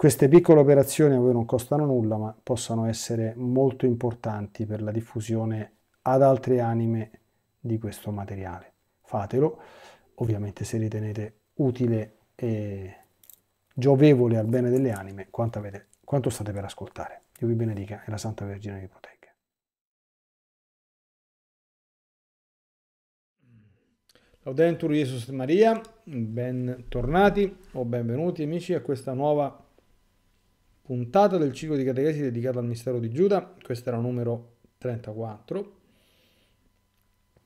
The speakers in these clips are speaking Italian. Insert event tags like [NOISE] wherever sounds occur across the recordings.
Queste piccole operazioni a voi non costano nulla, ma possono essere molto importanti per la diffusione ad altre anime di questo materiale. Fatelo, ovviamente se ritenete utile e giovevole al bene delle anime quanto, avete, quanto state per ascoltare. Dio vi benedica e la Santa Vergine vi protegga. Laudentur Jesus Maria, bentornati o benvenuti amici a questa nuova puntata del ciclo di catechesi dedicata al mistero di Giuda, questa era numero 34.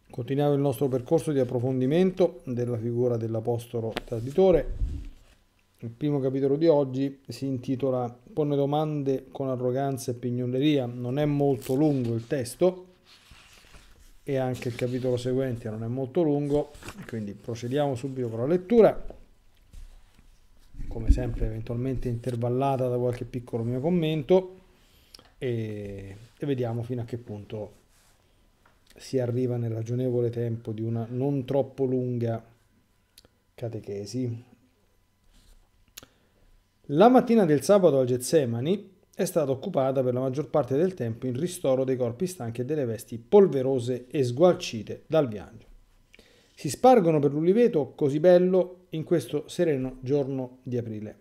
Continuiamo il nostro percorso di approfondimento della figura dell'apostolo traditore. Il primo capitolo di oggi si intitola Pone domande con arroganza e pignoleria. Non è molto lungo il testo e anche il capitolo seguente non è molto lungo, quindi procediamo subito con la lettura come sempre eventualmente intervallata da qualche piccolo mio commento e, e vediamo fino a che punto si arriva nel ragionevole tempo di una non troppo lunga catechesi. La mattina del sabato al Getsemani è stata occupata per la maggior parte del tempo in ristoro dei corpi stanchi e delle vesti polverose e sgualcite dal viaggio. Si spargono per l'uliveto così bello in questo sereno giorno di aprile.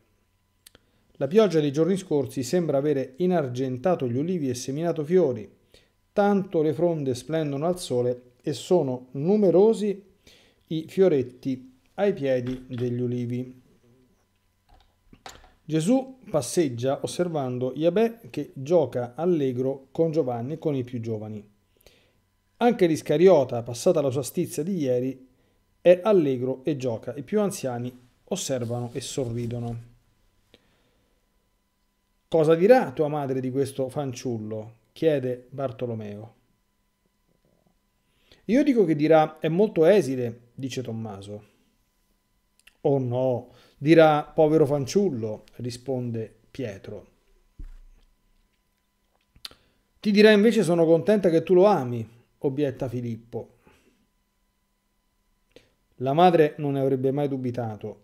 La pioggia dei giorni scorsi sembra avere inargentato gli ulivi e seminato fiori, tanto le fronde splendono al sole e sono numerosi i fioretti ai piedi degli ulivi. Gesù passeggia osservando Iabè che gioca allegro con Giovanni e con i più giovani. Anche l'Iscariota, passata la sua stizza di ieri, è allegro e gioca, i più anziani osservano e sorridono. Cosa dirà tua madre di questo fanciullo? chiede Bartolomeo. Io dico che dirà è molto esile, dice Tommaso. Oh no, dirà povero fanciullo, risponde Pietro. Ti dirà invece sono contenta che tu lo ami, obietta Filippo. La madre non ne avrebbe mai dubitato,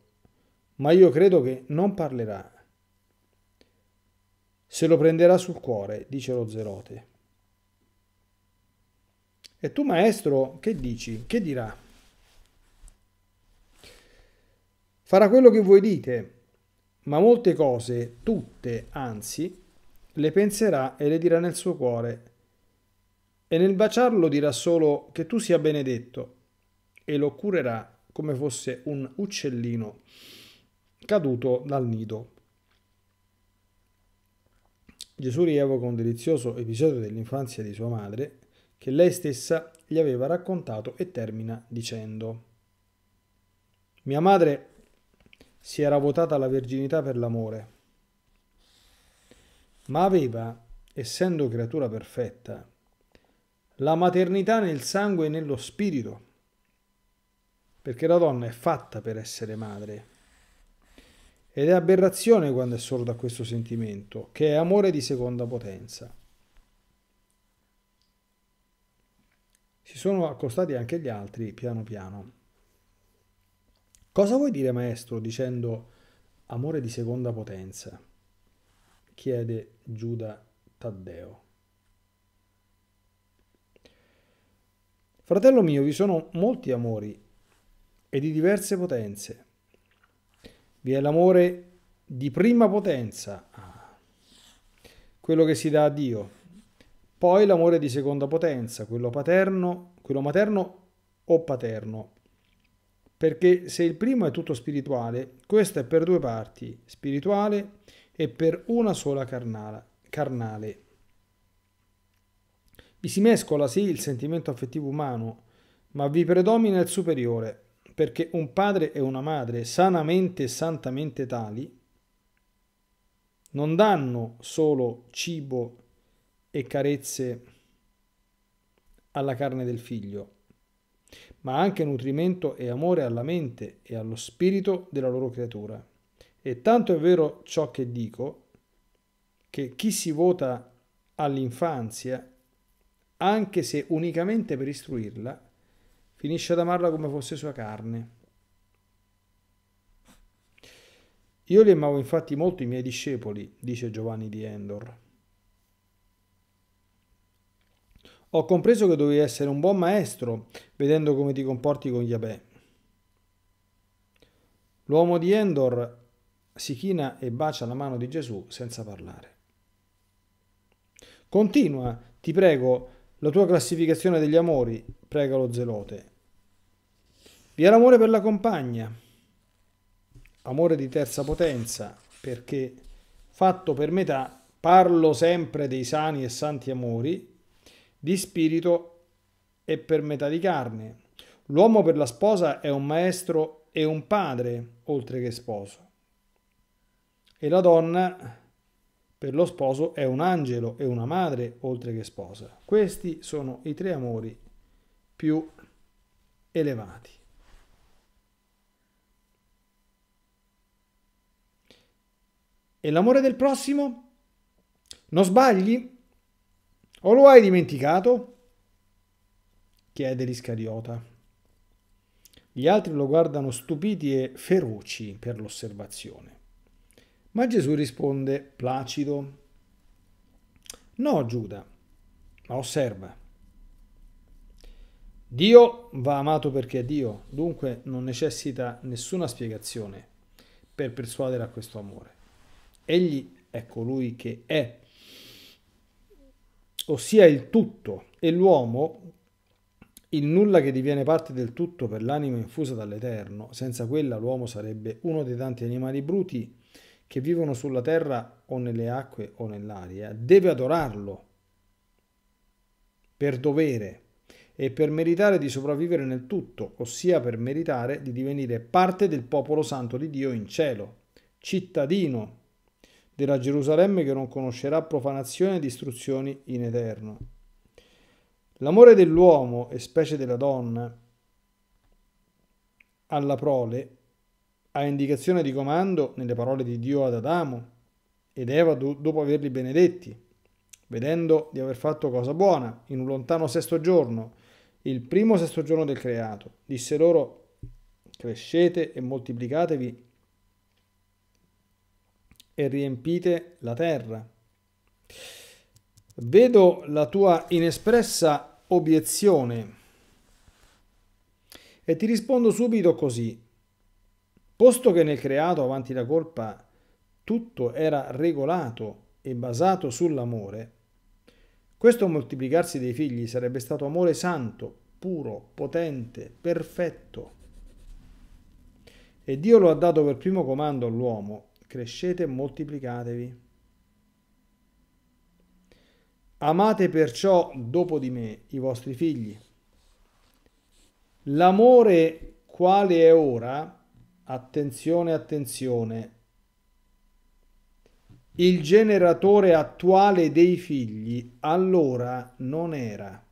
ma io credo che non parlerà. Se lo prenderà sul cuore, dice lo zerote. E tu, maestro, che dici? Che dirà? Farà quello che voi dite, ma molte cose, tutte, anzi, le penserà e le dirà nel suo cuore. E nel baciarlo dirà solo che tu sia benedetto e lo curerà come fosse un uccellino caduto dal nido. Gesù rievoca un delizioso episodio dell'infanzia di sua madre che lei stessa gli aveva raccontato e termina dicendo Mia madre si era votata la verginità per l'amore, ma aveva, essendo creatura perfetta, la maternità nel sangue e nello spirito perché la donna è fatta per essere madre. Ed è aberrazione quando è sorda a questo sentimento, che è amore di seconda potenza. Si sono accostati anche gli altri piano piano. Cosa vuoi dire, maestro, dicendo amore di seconda potenza? chiede Giuda Taddeo. Fratello mio, vi sono molti amori e di diverse potenze. Vi è l'amore di prima potenza, ah, quello che si dà a Dio, poi l'amore di seconda potenza, quello paterno, quello materno o paterno. Perché se il primo è tutto spirituale, questo è per due parti, spirituale e per una sola carnale. Vi si mescola sì il sentimento affettivo umano, ma vi predomina il superiore, perché un padre e una madre sanamente e santamente tali non danno solo cibo e carezze alla carne del figlio, ma anche nutrimento e amore alla mente e allo spirito della loro creatura. E tanto è vero ciò che dico, che chi si vota all'infanzia, anche se unicamente per istruirla, Finisce ad amarla come fosse sua carne. Io li amavo infatti molto i miei discepoli, dice Giovanni di Endor. Ho compreso che dovevi essere un buon maestro, vedendo come ti comporti con Yahweh. L'uomo di Endor si china e bacia la mano di Gesù senza parlare. Continua, ti prego, la tua classificazione degli amori, prega lo zelote. Vi è l'amore per la compagna, amore di terza potenza, perché fatto per metà, parlo sempre dei sani e santi amori, di spirito e per metà di carne. L'uomo per la sposa è un maestro e un padre, oltre che sposo. E la donna per lo sposo è un angelo e una madre oltre che sposa. Questi sono i tre amori più elevati. E l'amore del prossimo? Non sbagli? O lo hai dimenticato? chiede l'Iscariota. Gli altri lo guardano stupiti e feroci per l'osservazione. Ma Gesù risponde placido, no Giuda, ma osserva. Dio va amato perché è Dio, dunque non necessita nessuna spiegazione per persuadere a questo amore. Egli è colui che è, ossia il tutto, e l'uomo, il nulla che diviene parte del tutto per l'anima infusa dall'Eterno, senza quella l'uomo sarebbe uno dei tanti animali bruti che vivono sulla terra o nelle acque o nell'aria, deve adorarlo per dovere e per meritare di sopravvivere nel tutto, ossia per meritare di divenire parte del popolo santo di Dio in cielo, cittadino della Gerusalemme che non conoscerà profanazione e distruzioni in eterno. L'amore dell'uomo e specie della donna alla prole a indicazione di comando nelle parole di Dio ad Adamo ed Eva dopo averli benedetti, vedendo di aver fatto cosa buona in un lontano sesto giorno, il primo sesto giorno del creato. Disse loro, crescete e moltiplicatevi e riempite la terra. Vedo la tua inespressa obiezione e ti rispondo subito così. Posto che nel creato avanti la colpa tutto era regolato e basato sull'amore, questo moltiplicarsi dei figli sarebbe stato amore santo, puro, potente, perfetto. E Dio lo ha dato per primo comando all'uomo, crescete e moltiplicatevi. Amate perciò dopo di me i vostri figli. L'amore quale è ora Attenzione, attenzione. Il generatore attuale dei figli allora non era.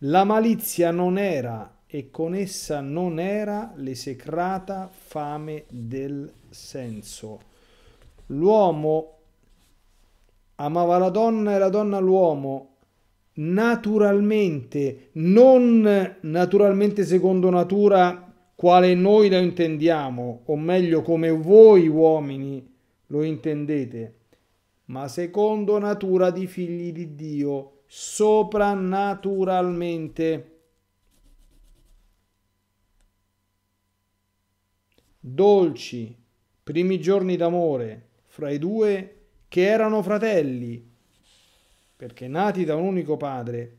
La malizia non era e con essa non era l'esecrata fame del senso. L'uomo amava la donna e la donna l'uomo naturalmente, non naturalmente secondo natura quale noi lo intendiamo, o meglio come voi uomini lo intendete, ma secondo natura di figli di Dio, soprannaturalmente. Dolci, primi giorni d'amore fra i due che erano fratelli perché nati da un unico padre,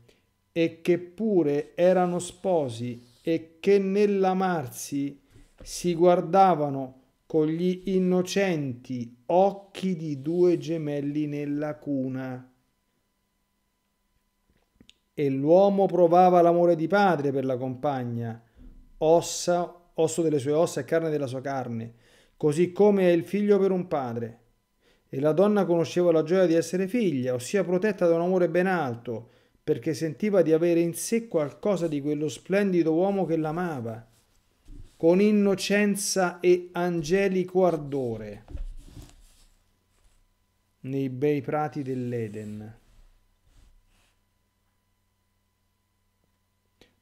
e che pure erano sposi e che nell'amarsi si guardavano con gli innocenti occhi di due gemelli nella cuna. E l'uomo provava l'amore di padre per la compagna, ossa, osso delle sue ossa e carne della sua carne, così come è il figlio per un padre. E la donna conosceva la gioia di essere figlia, ossia protetta da un amore ben alto, perché sentiva di avere in sé qualcosa di quello splendido uomo che l'amava, con innocenza e angelico ardore, nei bei prati dell'Eden.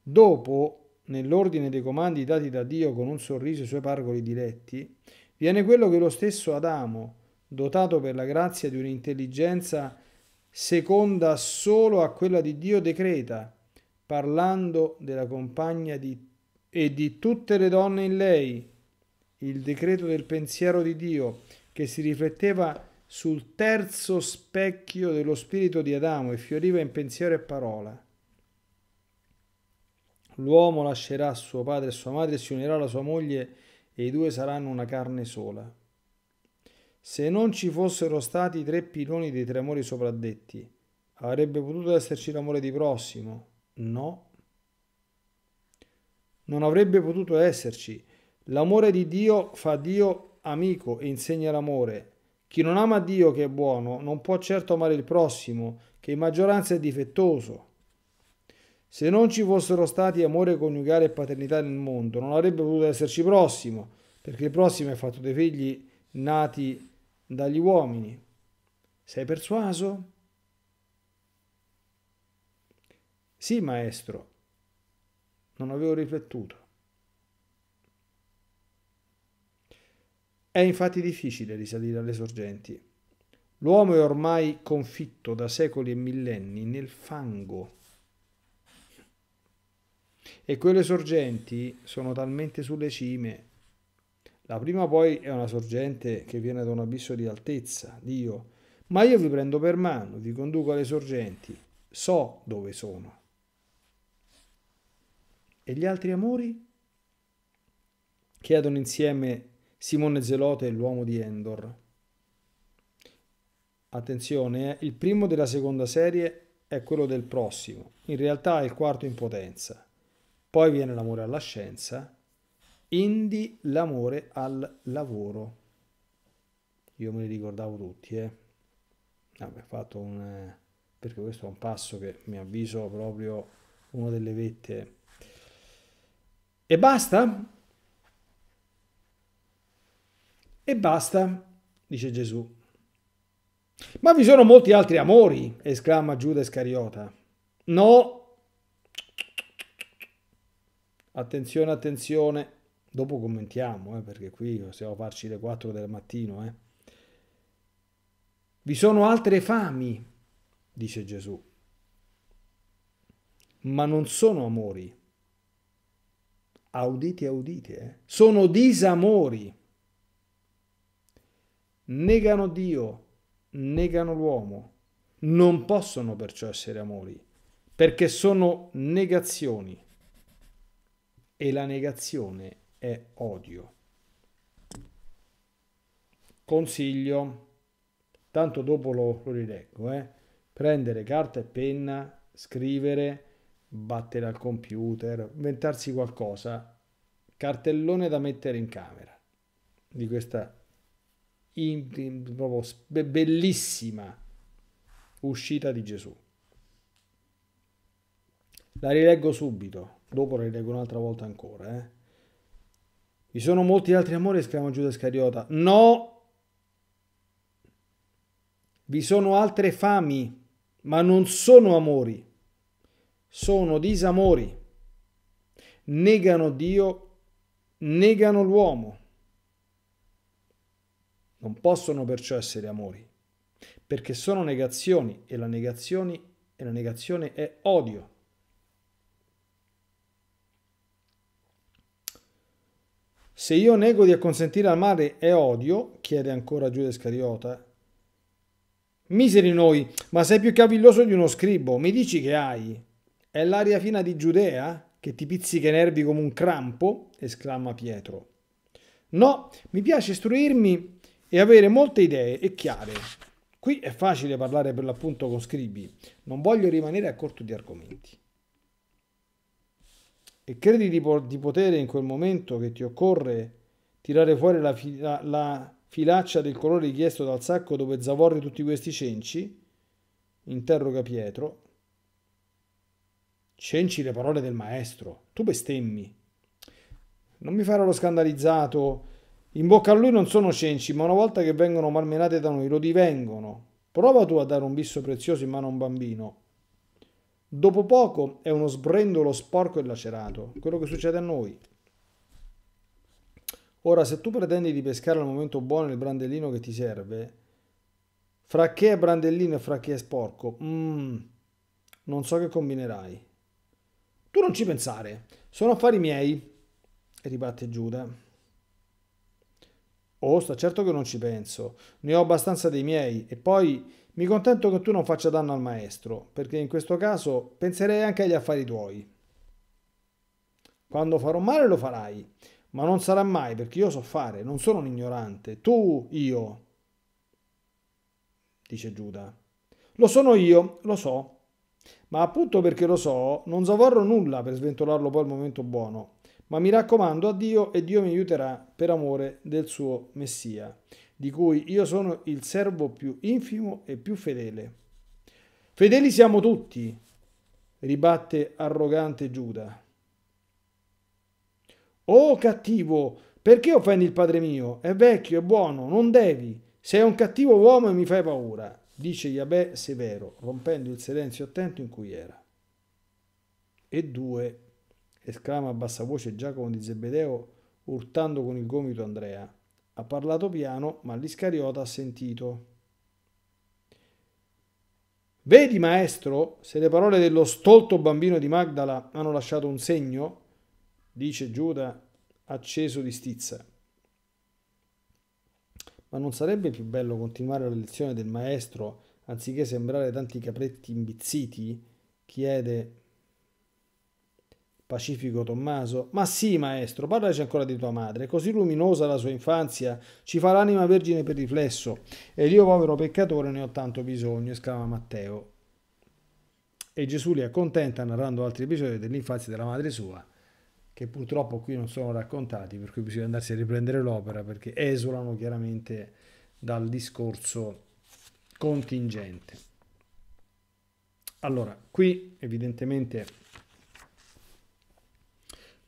Dopo, nell'ordine dei comandi dati da Dio con un sorriso ai suoi pargoli diretti, viene quello che lo stesso Adamo, dotato per la grazia di un'intelligenza seconda solo a quella di Dio decreta, parlando della compagna di, e di tutte le donne in lei, il decreto del pensiero di Dio che si rifletteva sul terzo specchio dello spirito di Adamo e fioriva in pensiero e parola. L'uomo lascerà suo padre e sua madre, si unirà alla sua moglie e i due saranno una carne sola. Se non ci fossero stati i tre piloni dei tre amori sopradetti, avrebbe potuto esserci l'amore di prossimo? No. Non avrebbe potuto esserci. L'amore di Dio fa Dio amico e insegna l'amore. Chi non ama Dio che è buono non può certo amare il prossimo, che in maggioranza è difettoso. Se non ci fossero stati amore coniugale e paternità nel mondo, non avrebbe potuto esserci prossimo, perché il prossimo è fatto dei figli nati dagli uomini. Sei persuaso? Sì, maestro, non avevo riflettuto. È infatti difficile risalire alle sorgenti. L'uomo è ormai confitto da secoli e millenni nel fango. E quelle sorgenti sono talmente sulle cime la prima poi è una sorgente che viene da un abisso di altezza, Dio. Ma io vi prendo per mano, vi conduco alle sorgenti, so dove sono. E gli altri amori? Chiedono insieme Simone Zelote e l'uomo di Endor. Attenzione, eh? il primo della seconda serie è quello del prossimo, in realtà è il quarto in potenza. Poi viene l'amore alla scienza Indi l'amore al lavoro. Io me li ricordavo tutti, eh. Vabbè, fatto un... Eh, perché questo è un passo che mi avviso proprio una delle vette. E basta? E basta, dice Gesù. Ma vi sono molti altri amori, esclama Giuda Iscariota. No. Attenzione, attenzione. Dopo commentiamo, eh, perché qui possiamo farci le 4 del mattino. Eh. Vi sono altre fami, dice Gesù, ma non sono amori. Audite, audite, eh. sono disamori. Negano Dio, negano l'uomo, non possono perciò essere amori, perché sono negazioni e la negazione è e odio. Consiglio, tanto dopo lo, lo rileggo, eh, prendere carta e penna, scrivere, battere al computer, inventarsi qualcosa, cartellone da mettere in camera di questa in, in, proprio bellissima uscita di Gesù. La rileggo subito, dopo la rileggo un'altra volta ancora. Eh. Vi sono molti altri amori, esclamò Giuda Scariota. No! Vi sono altre fami, ma non sono amori, sono disamori. Negano Dio, negano l'uomo. Non possono perciò essere amori, perché sono negazioni e la negazione, e la negazione è odio. Se io nego di acconsentire al male è odio, chiede ancora Giuda Iscariota. Miseri noi, ma sei più cavilloso di uno scribo, mi dici che hai? È l'aria fina di Giudea che ti pizzica i nervi come un crampo? esclama Pietro. No, mi piace istruirmi e avere molte idee e chiare. Qui è facile parlare per l'appunto con scribi, non voglio rimanere a corto di argomenti e credi di, di, potere in quel momento che ti occorre tirare fuori la, fi- la, la filaccia del colore richiesto dal sacco dove zavorri tutti questi cenci? interroga Pietro. Cenci le parole del maestro, tu bestemmi. Non mi farò lo scandalizzato. In bocca a lui non sono cenci, ma una volta che vengono malmenate da noi lo divengono. Prova tu a dare un bisso prezioso in mano a un bambino Dopo poco è uno sbrendolo sporco e lacerato, quello che succede a noi. Ora, se tu pretendi di pescare al momento buono il brandellino che ti serve, fra che è brandellino e fra che è sporco, mm, non so che combinerai. Tu non ci pensare, sono affari miei, ribatte Giuda. Oh, sta certo che non ci penso, ne ho abbastanza dei miei, e poi mi contento che tu non faccia danno al maestro, perché in questo caso penserei anche agli affari tuoi. Quando farò male lo farai, ma non sarà mai perché io so fare, non sono un ignorante. Tu, io, dice Giuda. Lo sono io, lo so. Ma appunto perché lo so, non zavorro nulla per sventolarlo poi al momento buono. Ma mi raccomando a Dio e Dio mi aiuterà per amore del suo Messia di cui io sono il servo più infimo e più fedele. Fedeli siamo tutti, ribatte arrogante Giuda. O oh, cattivo, perché offendi il padre mio? È vecchio, è buono, non devi. Sei un cattivo uomo e mi fai paura, dice Yahweh severo, rompendo il silenzio attento in cui era. E due, esclama a bassa voce Giacomo di Zebedeo, urtando con il gomito Andrea. Ha parlato piano, ma l'Iscariota ha sentito. Vedi, maestro, se le parole dello stolto bambino di Magdala hanno lasciato un segno? dice Giuda, acceso di stizza. Ma non sarebbe più bello continuare la lezione del maestro anziché sembrare tanti capretti imbizziti? chiede Pacifico Tommaso. Ma sì, maestro, parlaci ancora di tua madre. È così luminosa la sua infanzia, ci fa l'anima vergine per riflesso. Ed io, povero peccatore, ne ho tanto bisogno, esclama Matteo. E Gesù li accontenta narrando altri episodi dell'infanzia della madre sua, che purtroppo qui non sono raccontati, per cui bisogna andarsi a riprendere l'opera, perché esulano chiaramente dal discorso contingente. Allora, qui evidentemente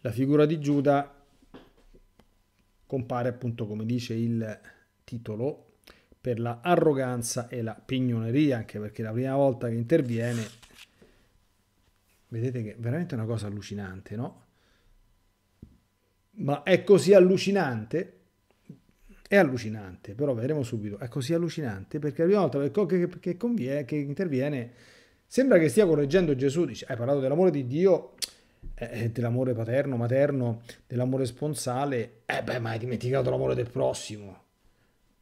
la figura di Giuda compare appunto come dice il titolo per la arroganza e la pignoneria, anche perché la prima volta che interviene, vedete che è veramente una cosa allucinante, no? Ma è così allucinante, è allucinante, però vedremo subito, è così allucinante perché la prima volta che, conviene, che interviene sembra che stia correggendo Gesù, dice hai parlato dell'amore di Dio, eh, eh, dell'amore paterno, materno, dell'amore sponsale, eh beh, ma hai dimenticato l'amore del prossimo.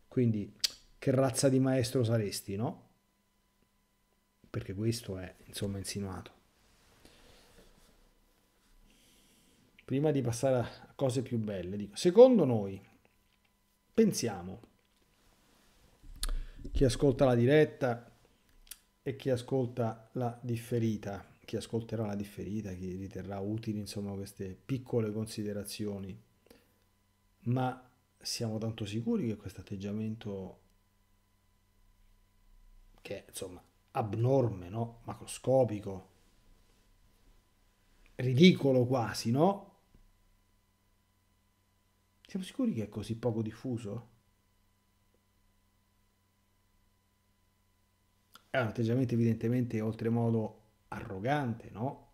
Quindi, che razza di maestro saresti, no? Perché questo è, insomma, insinuato. Prima di passare a cose più belle, dico, secondo noi, pensiamo, chi ascolta la diretta e chi ascolta la differita, chi ascolterà la differita, chi riterrà utili insomma, queste piccole considerazioni, ma siamo tanto sicuri che questo atteggiamento che è insomma abnorme, no? macroscopico, ridicolo quasi, no? Siamo sicuri che è così poco diffuso? È un atteggiamento evidentemente oltremodo arrogante, no?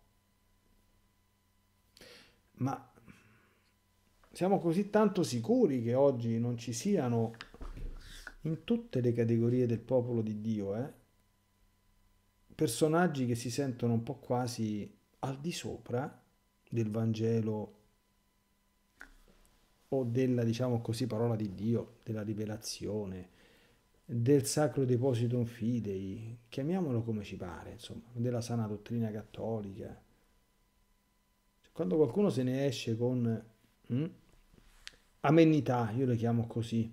Ma siamo così tanto sicuri che oggi non ci siano in tutte le categorie del popolo di Dio, eh? personaggi che si sentono un po' quasi al di sopra del Vangelo o della, diciamo così, parola di Dio, della rivelazione, del Sacro deposito Fidei, chiamiamolo come ci pare, insomma, della sana dottrina cattolica. Cioè, quando qualcuno se ne esce con hm, amenità, io le chiamo così,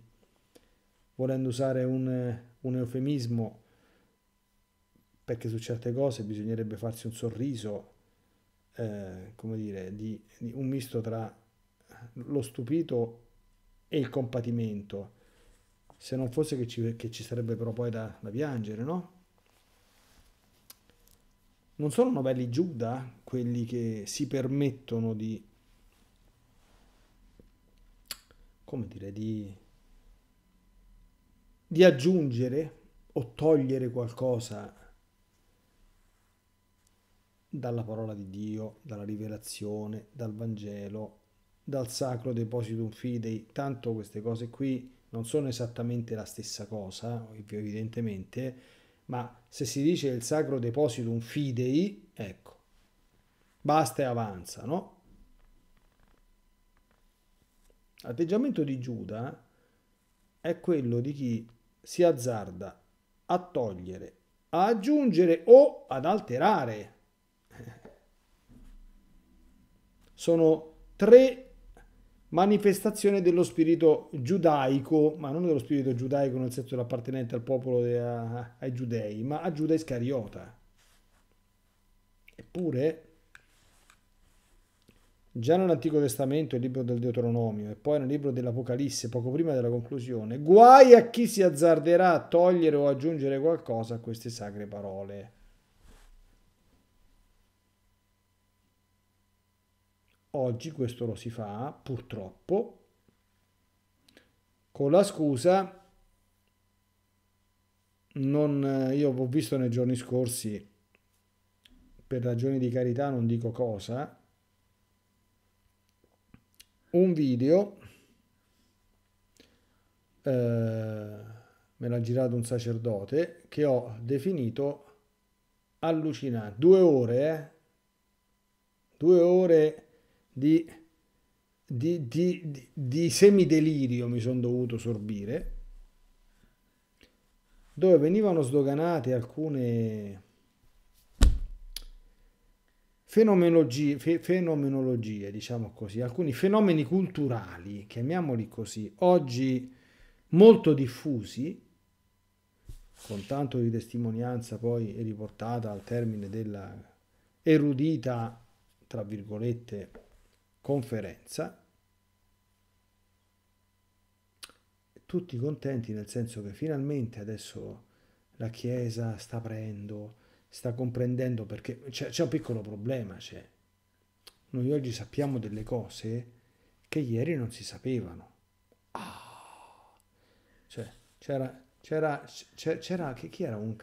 volendo usare un, un eufemismo, perché su certe cose bisognerebbe farsi un sorriso, eh, come dire, di, di un misto tra lo stupito e il compatimento se non fosse che ci, che ci sarebbe però poi da, da, piangere, no? Non sono novelli Giuda quelli che si permettono di, come dire, di, di aggiungere o togliere qualcosa dalla parola di Dio, dalla rivelazione, dal Vangelo, dal sacro depositum fidei, tanto queste cose qui non sono esattamente la stessa cosa, evidentemente, ma se si dice il sacro deposito un fidei, ecco, basta e avanza, no? L'atteggiamento di Giuda è quello di chi si azzarda a togliere, a aggiungere o ad alterare. Sono tre manifestazione dello spirito giudaico, ma non dello spirito giudaico nel senso dell'appartenente al popolo de, a, ai giudei, ma a Giuda Iscariota. Eppure, già nell'Antico Testamento, il libro del Deuteronomio e poi nel libro dell'Apocalisse, poco prima della conclusione, guai a chi si azzarderà a togliere o aggiungere qualcosa a queste sacre parole. Oggi questo lo si fa purtroppo con la scusa non, io ho visto nei giorni scorsi per ragioni di carità non dico cosa un video eh, me l'ha girato un sacerdote che ho definito allucinante due ore eh? due ore di, di, di, di semidelirio mi sono dovuto sorbire, dove venivano sdoganate alcune fenomenologie, fe, fenomenologie, diciamo così, alcuni fenomeni culturali, chiamiamoli così, oggi molto diffusi, con tanto di testimonianza poi riportata al termine della erudita, tra virgolette, conferenza, tutti contenti nel senso che finalmente adesso la Chiesa sta aprendo, sta comprendendo perché c'è, un piccolo problema, c'è. Noi oggi sappiamo delle cose che ieri non si sapevano. Ah! Cioè, c'era, c'era, c'era, che, chi era un...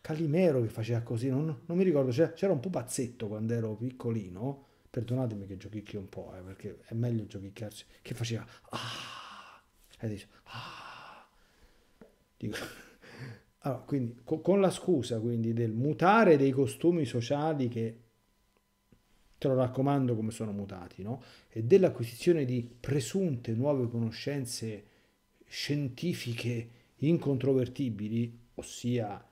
Calimero che faceva così, non, non mi ricordo, c'era, un pupazzetto quando ero piccolino perdonatemi che giochicchi un po', eh, perché è meglio giochicchiarsi, che faceva ah, e dice ah, dico, [LAUGHS] allora, quindi co- con la scusa quindi del mutare dei costumi sociali che te lo raccomando come sono mutati, no? E dell'acquisizione di presunte nuove conoscenze scientifiche incontrovertibili, ossia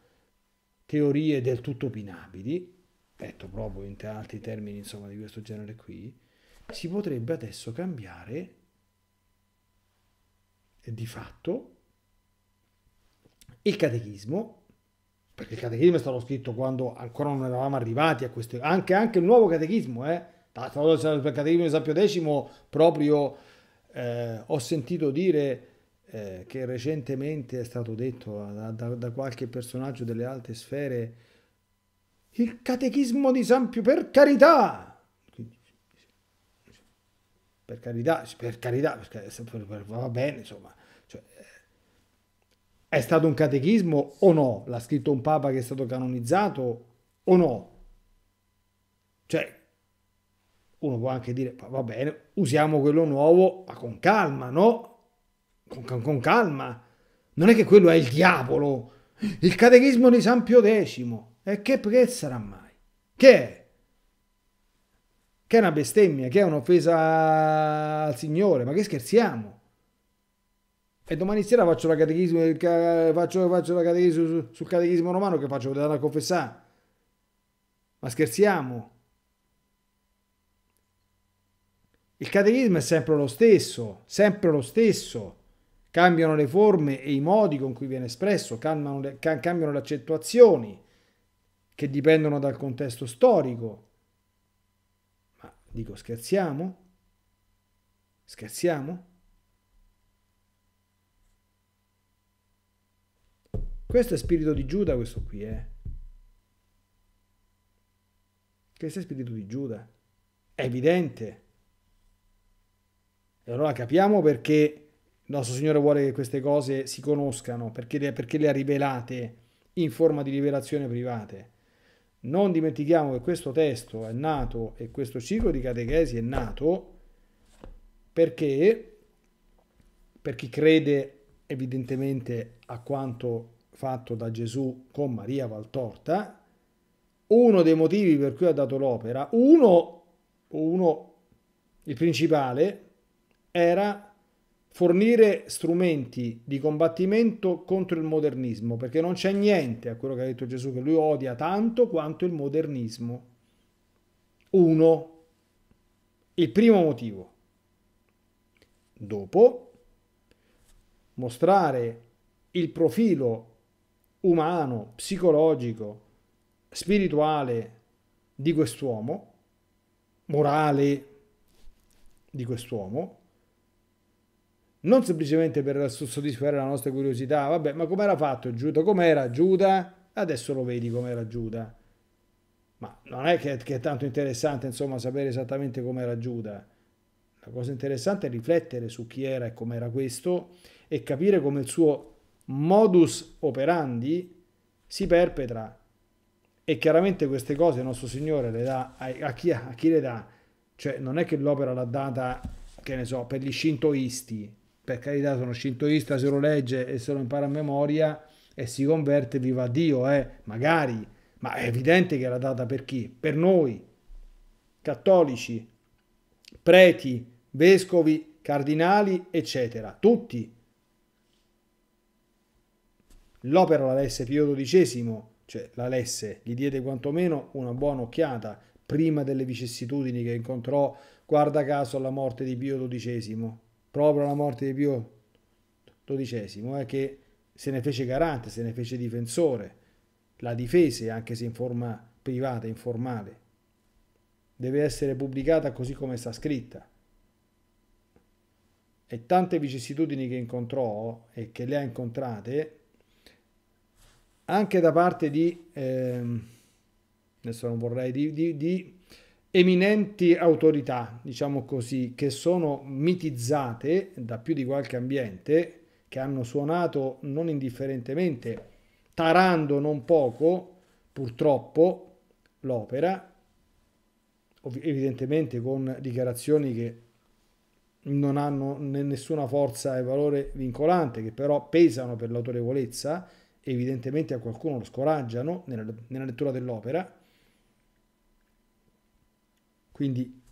teorie del tutto opinabili, detto proprio in altri termini insomma di questo genere qui, si potrebbe adesso cambiare di fatto il catechismo, perché il catechismo è stato scritto quando ancora non eravamo arrivati a questo, anche, anche il nuovo catechismo, eh, il catechismo di Sapio X proprio eh, ho sentito dire eh, che recentemente è stato detto da, da, da qualche personaggio delle alte sfere il catechismo di San Pio, per carità! Per carità, per carità, va bene, insomma. Cioè, eh, è stato un catechismo o no? L'ha scritto un papa che è stato canonizzato o no? Cioè, uno può anche dire, va bene, usiamo quello nuovo, ma con calma, no? Con, con, con calma. Non è che quello è il diavolo. Il catechismo di San Pio X e che prezzo sarà mai? Che è? Che è una bestemmia, che è un'offesa al Signore, ma che scherziamo? E domani sera faccio la catechismo, faccio, faccio la catechismo sul, sul catechismo romano che faccio da confessare. Ma scherziamo? Il catechismo è sempre lo stesso, sempre lo stesso. Cambiano le forme e i modi con cui viene espresso, cambiano le, cambiano le accentuazioni che dipendono dal contesto storico. Ma dico scherziamo? Scherziamo? Questo è spirito di Giuda, questo qui, eh. Questo è spirito di Giuda. È evidente. E allora capiamo perché il nostro Signore vuole che queste cose si conoscano, perché le, perché le ha rivelate in forma di rivelazione private. Non dimentichiamo che questo testo è nato e questo ciclo di catechesi è nato perché per chi crede evidentemente a quanto fatto da Gesù con Maria Valtorta, uno dei motivi per cui ha dato l'opera, uno, uno il principale, era fornire strumenti di combattimento contro il modernismo, perché non c'è niente a quello che ha detto Gesù che lui odia tanto quanto il modernismo. Uno, il primo motivo. Dopo, mostrare il profilo umano, psicologico, spirituale di quest'uomo, morale di quest'uomo, non semplicemente per soddisfare la nostra curiosità, vabbè, ma com'era fatto Giuda? Com'era Giuda? Adesso lo vedi com'era Giuda. Ma non è che, che, è tanto interessante, insomma, sapere esattamente com'era Giuda. La cosa interessante è riflettere su chi era e com'era questo e capire come il suo modus operandi si perpetra. E chiaramente queste cose il nostro Signore le dà a, a, chi, a chi le dà. Cioè non è che l'opera l'ha data, che ne so, per gli shintoisti, per carità sono scintoista, se lo legge e se lo impara a memoria e si converte, viva Dio, eh, magari, ma è evidente che era data per chi? Per noi, cattolici, preti, vescovi, cardinali, eccetera, tutti. L'opera la lesse Pio XII, cioè la lesse, gli diede quantomeno una buona occhiata prima delle vicissitudini che incontrò, guarda caso, alla morte di Pio XII proprio alla morte di Pio XII, è eh, che se ne fece garante, se ne fece difensore, la difese anche se in forma privata, informale. Deve essere pubblicata così come sta scritta. E tante vicissitudini che incontrò e che le ha incontrate, anche da parte di, eh, adesso non vorrei, di, di, di eminenti autorità, diciamo così, che sono mitizzate da più di qualche ambiente, che hanno suonato non indifferentemente, tarando non poco, purtroppo, l'opera, evidentemente con dichiarazioni che non hanno nessuna forza e valore vincolante, che però pesano per l'autorevolezza, evidentemente a qualcuno lo scoraggiano nella, nella lettura dell'opera, quindi,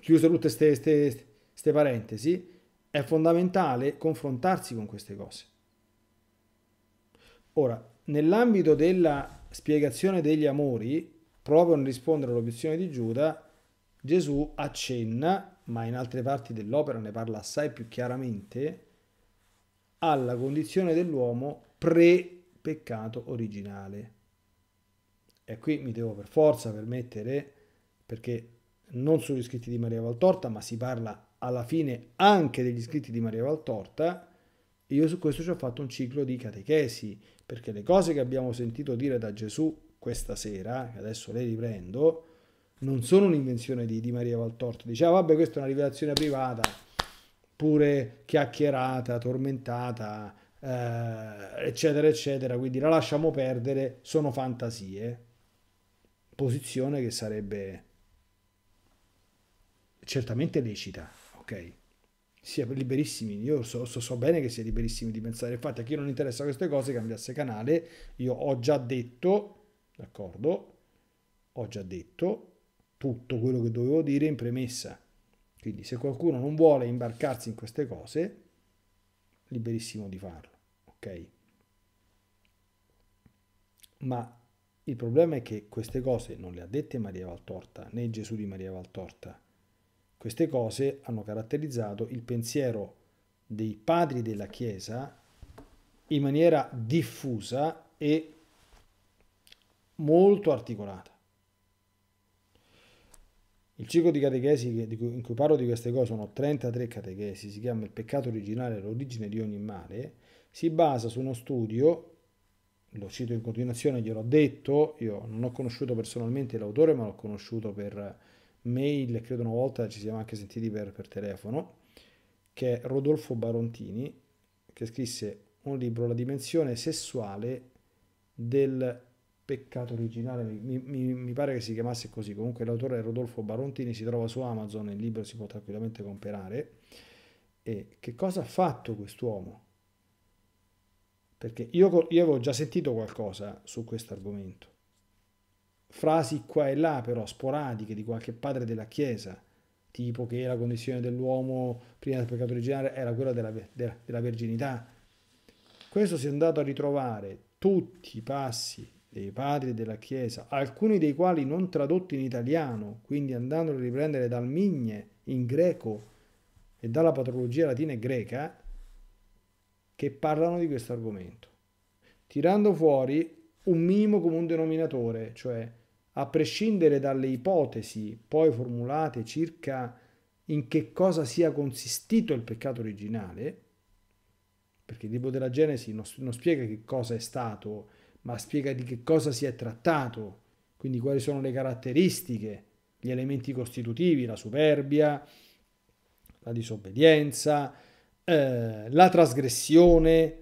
chiuse tutte queste parentesi, è fondamentale confrontarsi con queste cose. Ora, nell'ambito della spiegazione degli amori, proprio nel rispondere all'obiezione di Giuda, Gesù accenna, ma in altre parti dell'opera ne parla assai più chiaramente, alla condizione dell'uomo pre-peccato originale e qui mi devo per forza permettere perché non sugli iscritti di Maria Valtorta, ma si parla alla fine anche degli iscritti di Maria Valtorta, io su questo ci ho fatto un ciclo di catechesi, perché le cose che abbiamo sentito dire da Gesù questa sera, che adesso le riprendo, non sono un'invenzione di, di Maria Valtorta. Diceva, vabbè, questa è una rivelazione privata, pure chiacchierata, tormentata, eh, eccetera, eccetera, quindi la lasciamo perdere, sono fantasie posizione che sarebbe certamente lecita, ok? Sia liberissimi, io so, so, so bene che sia liberissimi di pensare, infatti a chi non interessa queste cose cambiasse canale, io ho già detto, d'accordo, ho già detto tutto quello che dovevo dire in premessa, quindi se qualcuno non vuole imbarcarsi in queste cose, liberissimo di farlo, ok? Ma il problema è che queste cose non le ha dette Maria Valtorta né Gesù di Maria Valtorta. Queste cose hanno caratterizzato il pensiero dei padri della Chiesa in maniera diffusa e molto articolata. Il ciclo di catechesi in cui parlo di queste cose sono 33 catechesi, si chiama Il peccato originale, l'origine di ogni male, si basa su uno studio lo cito in continuazione, gliel'ho detto, io non ho conosciuto personalmente l'autore, ma l'ho conosciuto per mail, credo una volta ci siamo anche sentiti per, per telefono, che è Rodolfo Barontini, che scrisse un libro, La dimensione sessuale del peccato originale, mi, mi, mi, pare che si chiamasse così, comunque l'autore è Rodolfo Barontini, si trova su Amazon, il libro si può tranquillamente comprare. E che cosa ha fatto quest'uomo? perché io, io avevo già sentito qualcosa su questo argomento. Frasi qua e là però sporadiche di qualche padre della Chiesa, tipo che la condizione dell'uomo prima del peccato originale era quella della, della, della verginità. Questo si è andato a ritrovare tutti i passi dei padri della Chiesa, alcuni dei quali non tradotti in italiano, quindi andandoli a riprendere dal Migne in greco e dalla patologia latina e greca, che parlano di questo argomento, tirando fuori un minimo comune denominatore, cioè a prescindere dalle ipotesi poi formulate circa in che cosa sia consistito il peccato originale, perché il libro della Genesi non, spiega che cosa è stato, ma spiega di che cosa si è trattato, quindi quali sono le caratteristiche, gli elementi costitutivi, la superbia, la disobbedienza, eh, la trasgressione,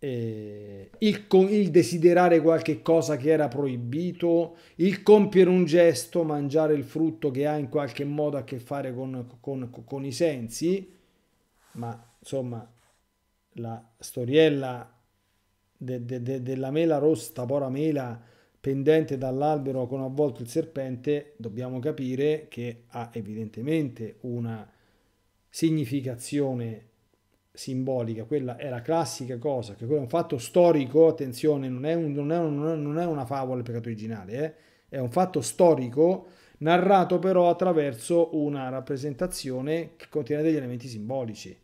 eh, il, il, desiderare qualche cosa che era proibito, il compiere un gesto, mangiare il frutto che ha in qualche modo a che fare con, con, con i sensi, ma insomma la storiella de, de, de, della mela rossa, pora mela, pendente dall'albero con avvolto il serpente, dobbiamo capire che ha evidentemente una significazione simbolica, quella è la classica cosa, che quello è un fatto storico, attenzione, non è, un, non è, un, non è una favola il peccato originale, eh? è un fatto storico narrato però attraverso una rappresentazione che contiene degli elementi simbolici,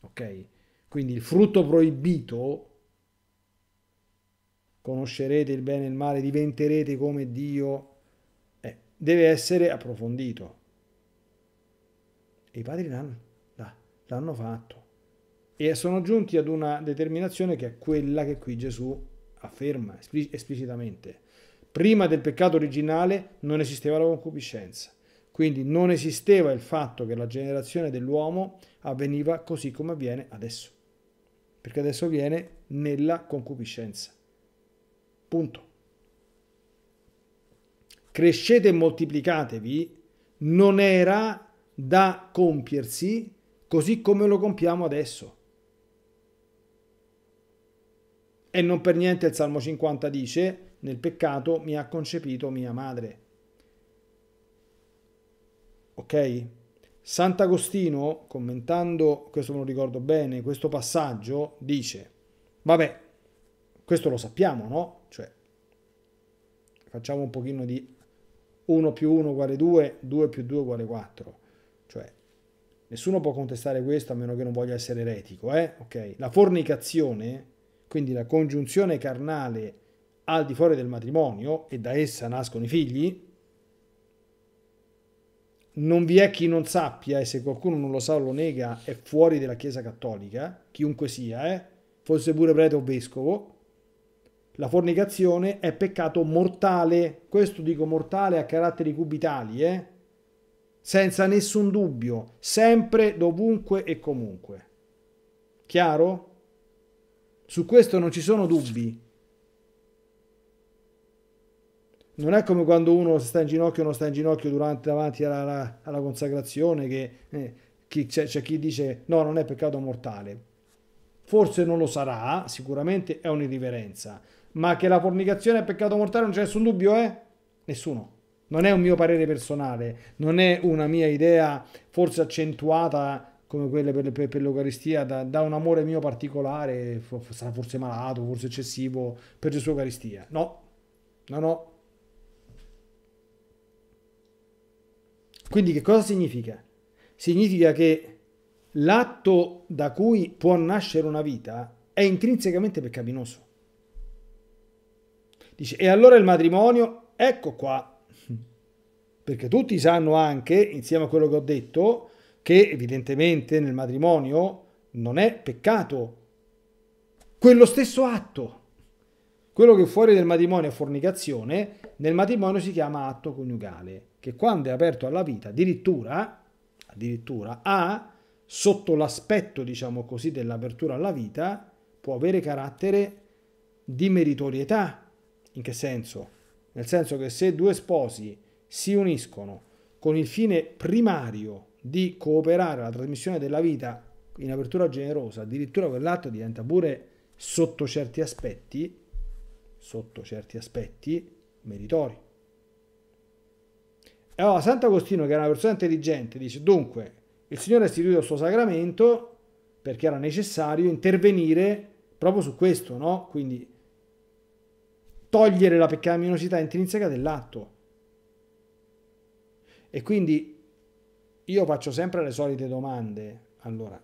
ok? Quindi il frutto proibito, conoscerete il bene e il male, diventerete come Dio, eh, deve essere approfondito. E i padri l'hanno, l'hanno fatto e sono giunti ad una determinazione che è quella che qui Gesù afferma esplicitamente. Prima del peccato originale non esisteva la concupiscenza, quindi non esisteva il fatto che la generazione dell'uomo avveniva così come avviene adesso, perché adesso avviene nella concupiscenza. Punto. Crescete e moltiplicatevi non era da compiersi così come lo compiamo adesso E non per niente il Salmo 50 dice, nel peccato mi ha concepito mia madre. Ok? Sant'Agostino, commentando, questo me lo ricordo bene, questo passaggio, dice, vabbè, questo lo sappiamo, no? Cioè, facciamo un pochino di 1 più 1 uguale 2, 2 più 2 uguale 4. Cioè, nessuno può contestare questo a meno che non voglia essere eretico, eh? Ok? La fornicazione quindi la congiunzione carnale al di fuori del matrimonio e da essa nascono i figli, non vi è chi non sappia, e se qualcuno non lo sa o lo nega, è fuori della Chiesa Cattolica, chiunque sia, eh, fosse pure prete o vescovo, la fornicazione è peccato mortale, questo dico mortale a caratteri cubitali, eh, senza nessun dubbio, sempre, dovunque e comunque. Chiaro? Su questo non ci sono dubbi. Non è come quando uno sta in ginocchio o non sta in ginocchio durante, davanti alla, alla, alla consacrazione, che eh, chi, c'è, c'è chi dice no, non è peccato mortale. Forse non lo sarà, sicuramente è un'irriverenza, ma che la fornicazione è peccato mortale non c'è nessun dubbio, eh? Nessuno. Non è un mio parere personale, non è una mia idea forse accentuata come quelle per, per, per l'Eucaristia, da, da, un amore mio particolare, sarà forse malato, forse eccessivo, per Gesù Eucaristia. No, no, no. Quindi che cosa significa? Significa che l'atto da cui può nascere una vita è intrinsecamente peccaminoso. Dice, e allora il matrimonio, ecco qua, perché tutti sanno anche, insieme a quello che ho detto, che evidentemente nel matrimonio non è peccato. Quello stesso atto, quello che fuori del matrimonio è fornicazione, nel matrimonio si chiama atto coniugale, che quando è aperto alla vita, addirittura, addirittura ha, sotto l'aspetto, diciamo così, dell'apertura alla vita, può avere carattere di meritorietà. In che senso? Nel senso che se due sposi si uniscono con il fine primario di cooperare alla trasmissione della vita in apertura generosa, addirittura quell'atto diventa pure sotto certi aspetti, sotto certi aspetti, meritori. E allora Sant'Agostino, che era una persona intelligente, dice dunque, il Signore ha istituito il suo sacramento perché era necessario intervenire proprio su questo, no? Quindi togliere la peccaminosità intrinseca dell'atto. E quindi io faccio sempre le solite domande, allora,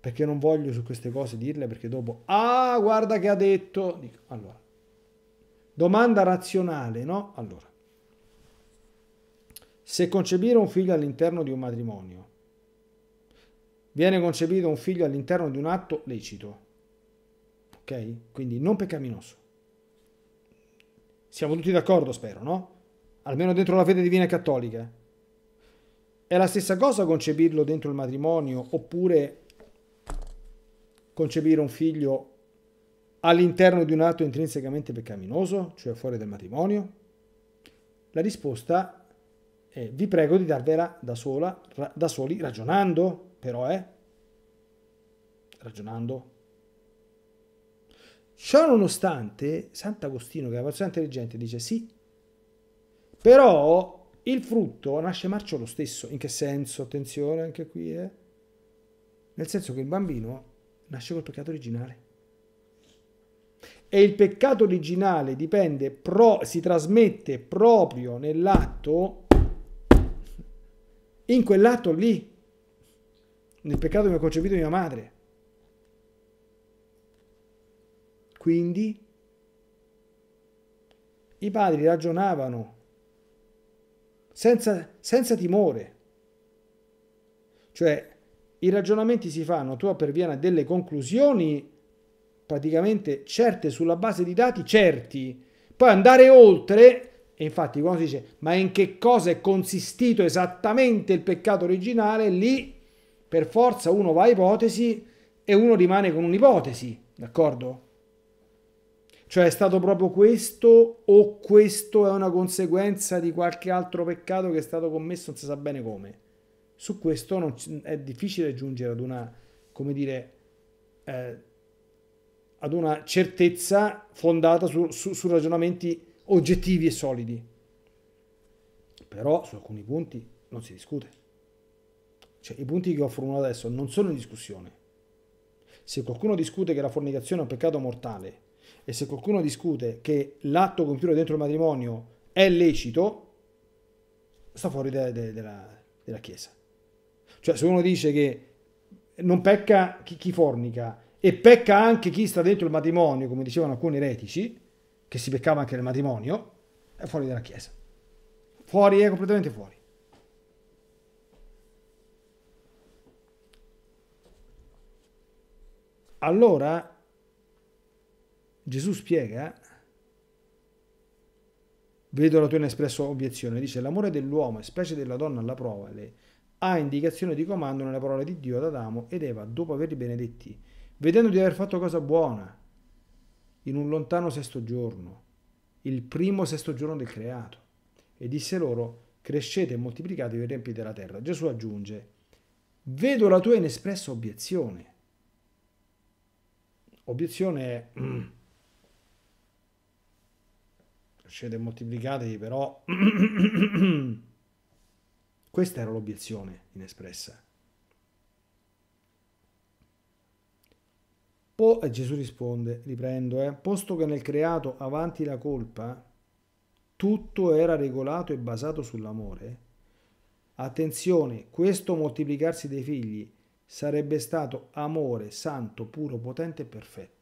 perché non voglio su queste cose dirle, perché dopo, ah, guarda che ha detto, dico, allora, domanda razionale, no? Allora, se concepire un figlio all'interno di un matrimonio, viene concepito un figlio all'interno di un atto lecito, ok? Quindi non peccaminoso. Siamo tutti d'accordo, spero, no? Almeno dentro la fede divina cattolica. È la stessa cosa concepirlo dentro il matrimonio oppure concepire un figlio all'interno di un atto intrinsecamente peccaminoso, cioè fuori del matrimonio? La risposta è vi prego di darvela da, sola, da soli ragionando, però eh, ragionando. Ciò nonostante, Sant'Agostino, che è una persona intelligente, dice sì, però il frutto nasce marcio lo stesso. In che senso? Attenzione anche qui, eh? Nel senso che il bambino nasce col peccato originale. E il peccato originale dipende, pro, si trasmette proprio nell'atto, in quell'atto lì, nel peccato che ho concepito mia madre. Quindi i padri ragionavano senza, senza timore. Cioè, i ragionamenti si fanno, tu perviene a delle conclusioni praticamente certe sulla base di dati certi. Poi andare oltre, e infatti quando si dice ma in che cosa è consistito esattamente il peccato originale, lì per forza uno va a ipotesi e uno rimane con un'ipotesi, d'accordo? Cioè è stato proprio questo o questo è una conseguenza di qualche altro peccato che è stato commesso, non si sa bene come. Su questo non, è difficile giungere ad una, come dire, eh, ad una certezza fondata su, su, su ragionamenti oggettivi e solidi. Però su alcuni punti non si discute. Cioè i punti che ho formulato adesso non sono in discussione. Se qualcuno discute che la fornicazione è un peccato mortale, e se qualcuno discute che l'atto compiuto dentro il matrimonio è lecito, sta fuori de, de, de la, della Chiesa. Cioè se uno dice che non pecca chi, chi fornica e pecca anche chi sta dentro il matrimonio, come dicevano alcuni eretici, che si peccava anche nel matrimonio, è fuori dalla Chiesa. Fuori, è completamente fuori. Allora Gesù spiega, vedo la tua inespressa obiezione, dice l'amore dell'uomo specie della donna alla prova, le, ha indicazione di comando nella parola di Dio ad Adamo ed Eva dopo averli benedetti, vedendo di aver fatto cosa buona in un lontano sesto giorno, il primo sesto giorno del creato, e disse loro, crescete e moltiplicatevi e riempite la terra. Gesù aggiunge, vedo la tua inespressa obiezione. Obiezione è... [CLEARS THROAT] scendete moltiplicatevi, però [CLEARS THROAT] questa era l'obiezione inespressa. Poi Gesù risponde, riprendo, eh, posto che nel creato avanti la colpa tutto era regolato e basato sull'amore, attenzione, questo moltiplicarsi dei figli sarebbe stato amore santo, puro, potente e perfetto.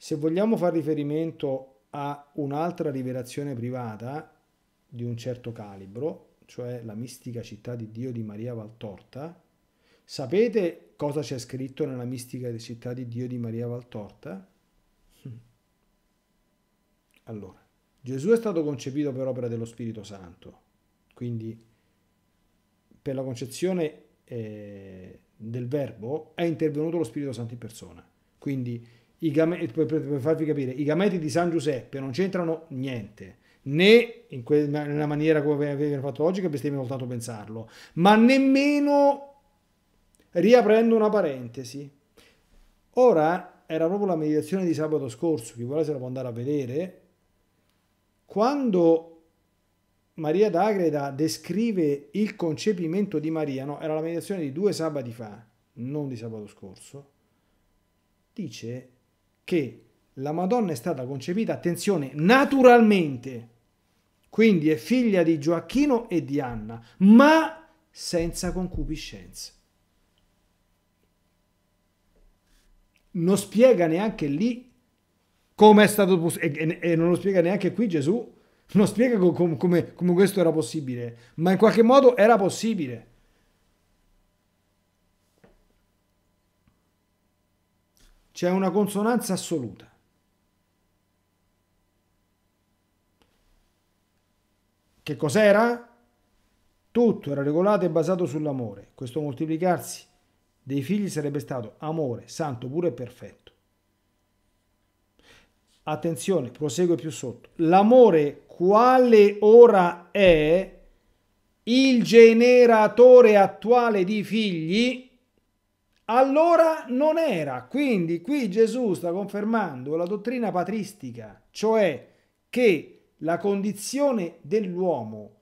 Se vogliamo fare riferimento a un'altra rivelazione privata di un certo calibro, cioè la mistica città di Dio di Maria Valtorta, sapete cosa c'è scritto nella mistica città di Dio di Maria Valtorta? [LAUGHS] Allora, Gesù è stato concepito per opera dello Spirito Santo, quindi per la concezione eh, del Verbo è intervenuto lo Spirito Santo in persona. Quindi gameti, per, per, farvi capire, i gameti di San Giuseppe non c'entrano niente, né in quella maniera come avevano fatto oggi che bestemmi soltanto a pensarlo, ma nemmeno riaprendo una parentesi. Ora era proprio la meditazione di sabato scorso, chi vuole se la può andare a vedere, quando Maria d'Agreda descrive il concepimento di Maria, no, era la meditazione di due sabati fa, non di sabato scorso, dice che la Madonna è stata concepita, attenzione, naturalmente, quindi è figlia di Gioacchino e di Anna, ma senza concupiscenza. Non spiega neanche lì come è stato possibile, e, e, non lo spiega neanche qui Gesù, non spiega com, com, come, come questo era possibile, ma in qualche modo era possibile. c'è una consonanza assoluta. Che cos'era? Tutto era regolato e basato sull'amore. Questo moltiplicarsi dei figli sarebbe stato amore, santo, puro e perfetto. Attenzione, prosegue più sotto. L'amore quale ora è il generatore attuale di figli allora non era. Quindi qui Gesù sta confermando la dottrina patristica, cioè che la condizione dell'uomo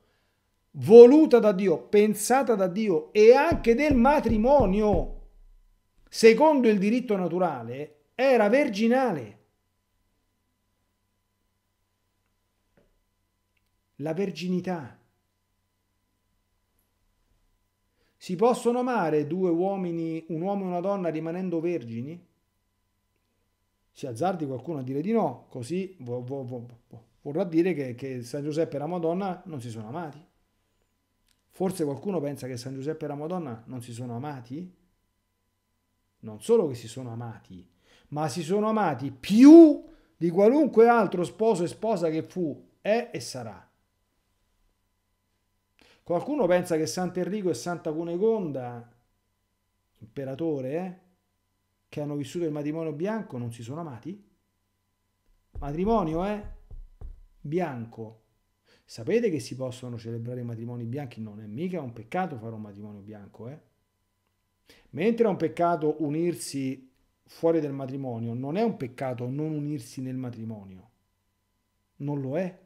voluta da Dio, pensata da Dio e anche del matrimonio, secondo il diritto naturale, era verginale. La verginità Si possono amare due uomini, un uomo e una donna rimanendo vergini? Si azzardi qualcuno a dire di no, così vo, vo, vo, vorrà dire che, che San Giuseppe e la Madonna non si sono amati. Forse qualcuno pensa che San Giuseppe e la Madonna non si sono amati? Non solo che si sono amati, ma si sono amati più di qualunque altro sposo e sposa che fu, è e sarà. Qualcuno pensa che Sant'Enrico e Santa Cunegonda, imperatore, eh, che hanno vissuto il matrimonio bianco, non si sono amati? Matrimonio, eh? Bianco. Sapete che si possono celebrare i matrimoni bianchi? Non è mica un peccato fare un matrimonio bianco, eh? Mentre è un peccato unirsi fuori del matrimonio, non è un peccato non unirsi nel matrimonio. Non lo è.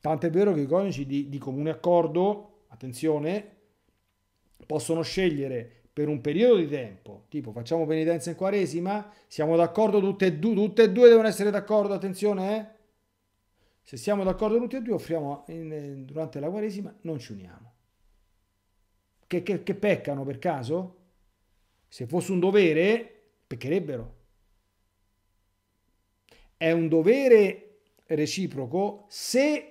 Tant'è vero che i coniugi di, di comune accordo attenzione, possono scegliere per un periodo di tempo, tipo facciamo penitenza in quaresima, siamo d'accordo tutte e due, tutte e due devono essere d'accordo, attenzione, eh? se siamo d'accordo tutti e due offriamo in, eh, durante la quaresima, non ci uniamo. Che, che, che peccano per caso? Se fosse un dovere, peccherebbero. È un dovere reciproco se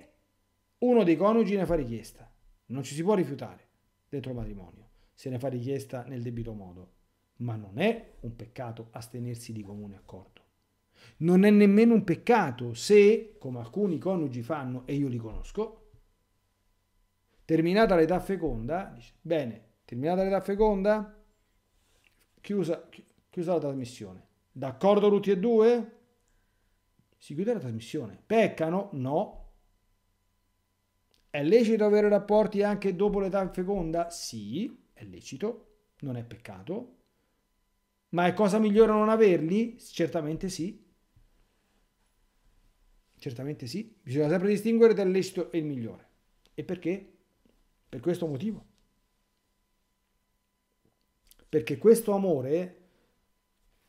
uno dei coniugi ne fa richiesta. Non ci si può rifiutare dentro il matrimonio, se ne fa richiesta nel debito modo, ma non è un peccato astenersi di comune accordo. Non è nemmeno un peccato se, come alcuni coniugi fanno, e io li conosco, terminata l'età feconda, dice, bene, terminata l'età feconda, chiusa, chiusa la trasmissione. D'accordo tutti e due? Si chiude la trasmissione. Peccano? No, è lecito avere rapporti anche dopo l'età feconda? Sì, è lecito, non è peccato. Ma è cosa migliore non averli? Certamente sì. Certamente sì. Bisogna sempre distinguere tra il lecito e il migliore. E perché? Per questo motivo. Perché questo amore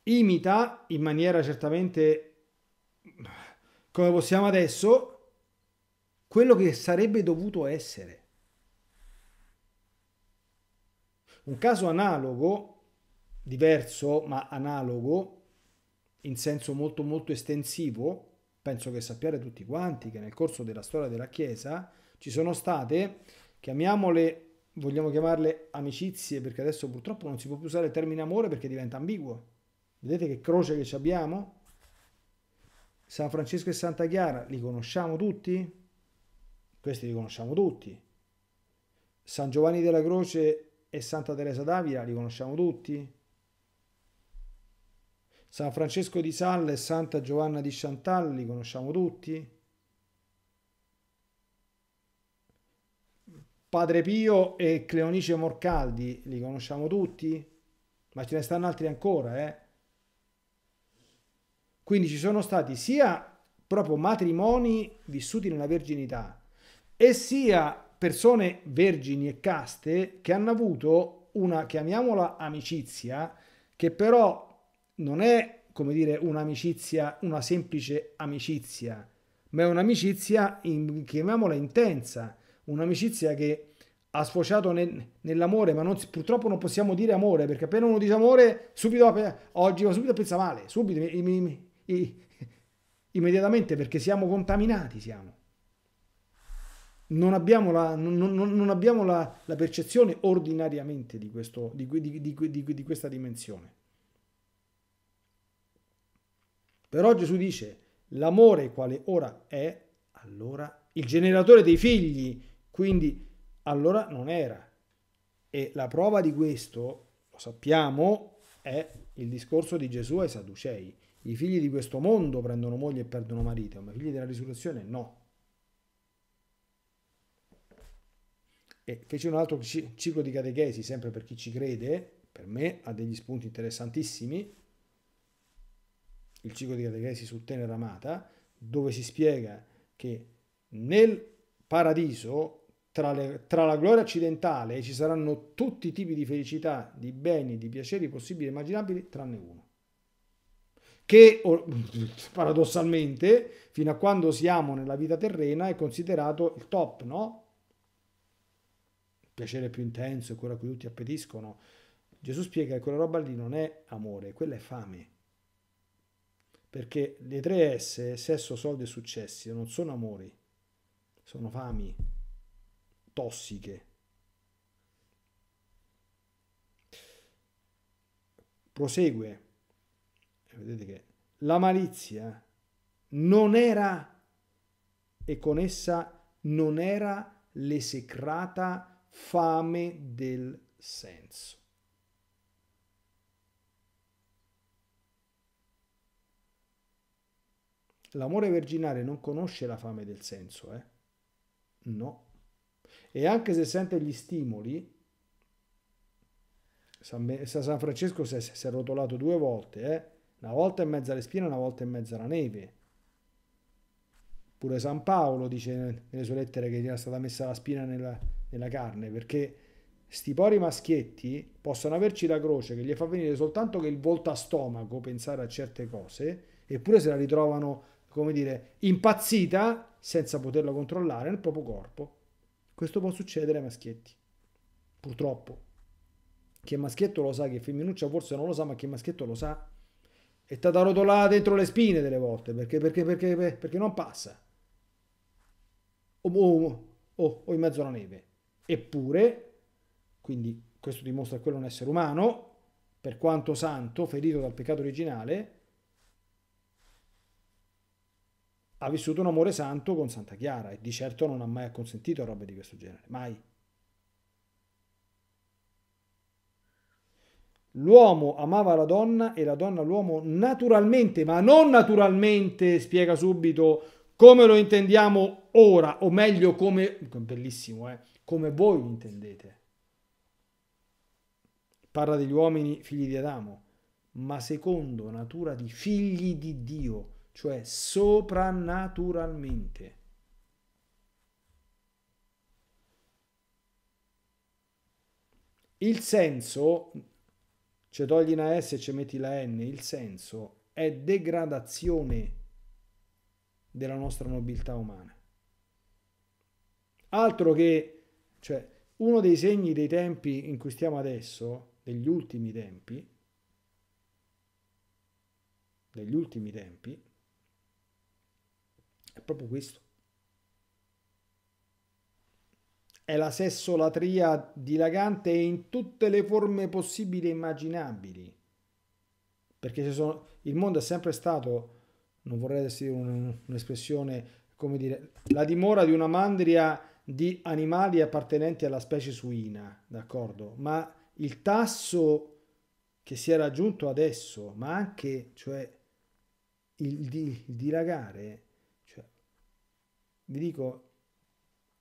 imita in maniera certamente, come possiamo adesso, quello che sarebbe dovuto essere. Un caso analogo, diverso ma analogo, in senso molto molto estensivo, penso che sappiate tutti quanti che nel corso della storia della Chiesa ci sono state, chiamiamole, vogliamo chiamarle amicizie, perché adesso purtroppo non si può più usare il termine amore perché diventa ambiguo. Vedete che croce che abbiamo? San Francesco e Santa Chiara, li conosciamo tutti? questi li conosciamo tutti. San Giovanni della Croce e Santa Teresa d'Avila li conosciamo tutti. San Francesco di Salle e Santa Giovanna di Chantal li conosciamo tutti. Padre Pio e Cleonice Morcaldi li conosciamo tutti, ma ce ne stanno altri ancora, eh? Quindi ci sono stati sia proprio matrimoni vissuti nella verginità, e sia persone vergini e caste che hanno avuto una, chiamiamola amicizia, che però non è, come dire, un'amicizia, una semplice amicizia, ma è un'amicizia, in, chiamiamola intensa, un'amicizia che ha sfociato nel, nell'amore, ma non, purtroppo non possiamo dire amore, perché appena uno dice amore, subito, oggi va subito a pensare male, subito, i, i, i, immediatamente, perché siamo contaminati, siamo non abbiamo, la, non, non, non abbiamo la, la, percezione ordinariamente di, questo, di, di, di questa dimensione. Però Gesù dice, l'amore quale ora è, allora il generatore dei figli, quindi allora non era. E la prova di questo, lo sappiamo, è il discorso di Gesù ai Sadducei. I figli di questo mondo prendono moglie e perdono marito, ma i figli della risurrezione no. E fece un altro ciclo di catechesi, sempre per chi ci crede, per me ha degli spunti interessantissimi, il ciclo di catechesi su Tenera Amata, dove si spiega che nel paradiso, tra, le, tra, la gloria accidentale, ci saranno tutti i tipi di felicità, di beni, di piaceri possibili e immaginabili, tranne uno. Che [LAUGHS] paradossalmente, fino a quando siamo nella vita terrena, è considerato il top, no? piacere più intenso è quello a cui tutti appetiscono. Gesù spiega che quella roba lì non è amore, quella è fame. Perché le tre S, sesso, soldi e successi, non sono amori, sono fami tossiche. Prosegue, vedete che la malizia non era, e con essa non era l'esecrata fame del senso. L'amore virginale non conosce la fame del senso, eh? No. E anche se sente gli stimoli, San, San Francesco si è, si è rotolato due volte, eh? Una volta in mezzo alle spine, una volta in mezzo alla neve. Pure San Paolo dice nelle sue lettere che gli era stata messa la spina nella, nella carne, perché sti pori maschietti possono averci la croce che gli fa venire soltanto che il volto a stomaco pensare a certe cose, eppure se la ritrovano, come dire, impazzita senza poterla controllare nel proprio corpo. Questo può succedere ai maschietti, purtroppo. Che maschietto lo sa, che femminuccia forse non lo sa, ma che maschietto lo sa. è stata rotolata dentro le spine delle volte, perché, perché, perché, perché non passa. o, o, o in mezzo alla neve. Eppure, quindi questo dimostra quello un essere umano, per quanto santo, ferito dal peccato originale, ha vissuto un amore santo con Santa Chiara e di certo non ha mai acconsentito a robe di questo genere, mai. L'uomo amava la donna e la donna l'uomo naturalmente, ma non naturalmente, spiega subito come lo intendiamo ora, o meglio come... bellissimo, eh? come voi intendete. Parla degli uomini figli di Adamo, ma secondo natura di figli di Dio, cioè soprannaturalmente. Il senso, cioè togli una S e ci metti la N, il senso è degradazione della nostra nobiltà umana. Altro che cioè, uno dei segni dei tempi in cui stiamo adesso, degli ultimi tempi, degli ultimi tempi, è proprio questo. È la sessolatria dilagante in tutte le forme possibili e immaginabili. Perché sono, il mondo è sempre stato, non vorrei essere un'espressione, come dire, la dimora di una mandria di animali appartenenti alla specie suina, d'accordo? Ma il tasso che si è raggiunto adesso, ma anche cioè, il, il dilagare, cioè, vi dico,